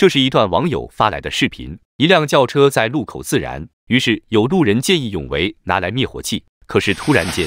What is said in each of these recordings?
这是一段网友发来的视频，一辆轿车在路口自燃，于是有路人见义勇为拿来灭火器，可是突然间，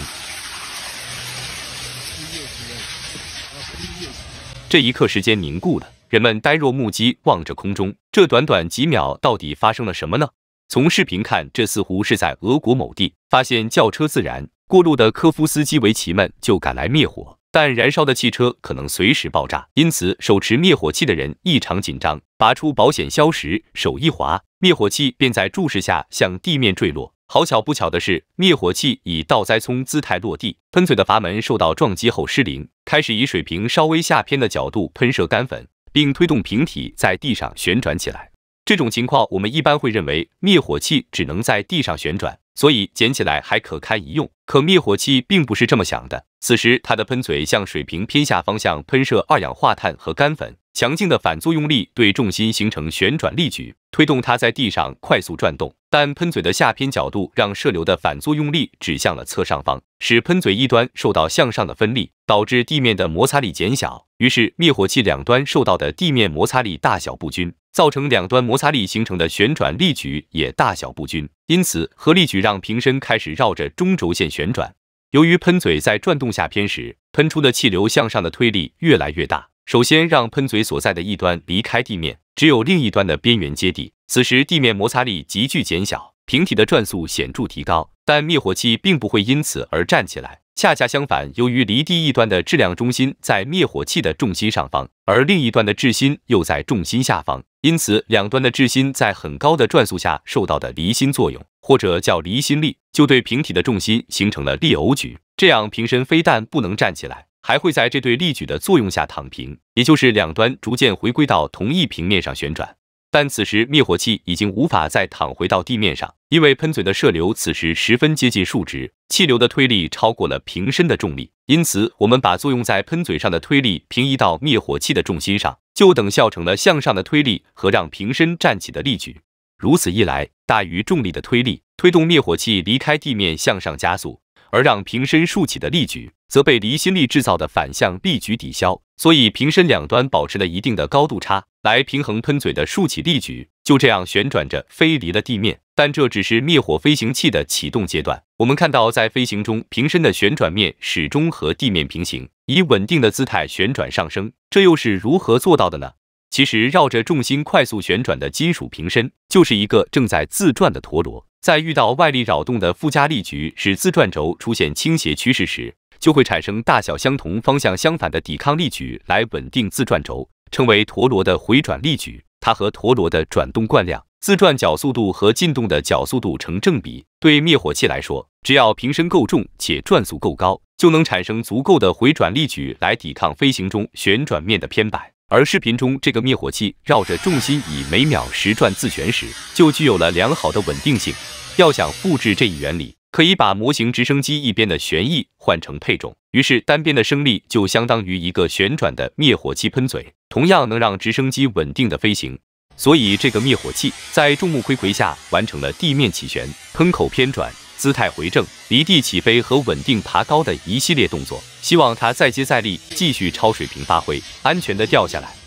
这一刻时间凝固了，人们呆若木鸡望着空中，这短短几秒到底发生了什么呢？从视频看，这似乎是在俄国某地发现轿车自燃，过路的科夫斯基维奇们就赶来灭火。但燃烧的汽车可能随时爆炸，因此手持灭火器的人异常紧张。拔出保险销时，手一滑，灭火器便在注视下向地面坠落。好巧不巧的是，灭火器以倒栽葱姿态落地，喷嘴的阀门受到撞击后失灵，开始以水平稍微下偏的角度喷射干粉，并推动瓶体在地上旋转起来。这种情况，我们一般会认为灭火器只能在地上旋转，所以捡起来还可开一用。可灭火器并不是这么想的。此时，它的喷嘴向水平偏下方向喷射二氧化碳和干粉，强劲的反作用力对重心形成旋转力矩，推动它在地上快速转动。但喷嘴的下偏角度让射流的反作用力指向了侧上方，使喷嘴一端受到向上的分力，导致地面的摩擦力减小。于是，灭火器两端受到的地面摩擦力大小不均，造成两端摩擦力形成的旋转力矩也大小不均。因此，合力矩让瓶身开始绕着中轴线旋转。由于喷嘴在转动下偏时，喷出的气流向上的推力越来越大，首先让喷嘴所在的一端离开地面，只有另一端的边缘接地，此时地面摩擦力急剧减小，瓶体的转速显著提高，但灭火器并不会因此而站起来。恰恰相反，由于离地一端的质量中心在灭火器的重心上方，而另一端的质心又在重心下方。因此，两端的质心在很高的转速下受到的离心作用，或者叫离心力，就对瓶体的重心形成了力偶矩。这样，瓶身非但不能站起来，还会在这对力矩的作用下躺平，也就是两端逐渐回归到同一平面上旋转。但此时灭火器已经无法再躺回到地面上，因为喷嘴的射流此时十分接近数值，气流的推力超过了瓶身的重力。因此，我们把作用在喷嘴上的推力平移到灭火器的重心上，就等效成了向上的推力和让瓶身站起的力矩。如此一来，大于重力的推力推动灭火器离开地面，向上加速。而让瓶身竖起的力矩，则被离心力制造的反向力矩抵消，所以瓶身两端保持了一定的高度差，来平衡喷嘴的竖起力矩，就这样旋转着飞离了地面。但这只是灭火飞行器的启动阶段。我们看到，在飞行中，瓶身的旋转面始终和地面平行，以稳定的姿态旋转上升。这又是如何做到的呢？其实，绕着重心快速旋转的金属瓶身，就是一个正在自转的陀螺。在遇到外力扰动的附加力矩使自转轴出现倾斜趋势时，就会产生大小相同、方向相反的抵抗力矩来稳定自转轴，称为陀螺的回转力矩。它和陀螺的转动惯量、自转角速度和进动的角速度成正比。对灭火器来说，只要瓶身够重且转速够高，就能产生足够的回转力矩来抵抗飞行中旋转面的偏摆。而视频中这个灭火器绕着重心以每秒十转自旋时，就具有了良好的稳定性。要想复制这一原理，可以把模型直升机一边的旋翼换成配重，于是单边的升力就相当于一个旋转的灭火器喷嘴，同样能让直升机稳定的飞行。所以这个灭火器在众目睽睽下完成了地面起旋、喷口偏转、姿态回正、离地起飞和稳定爬高的一系列动作。希望他再接再厉，继续超水平发挥，安全的掉下来。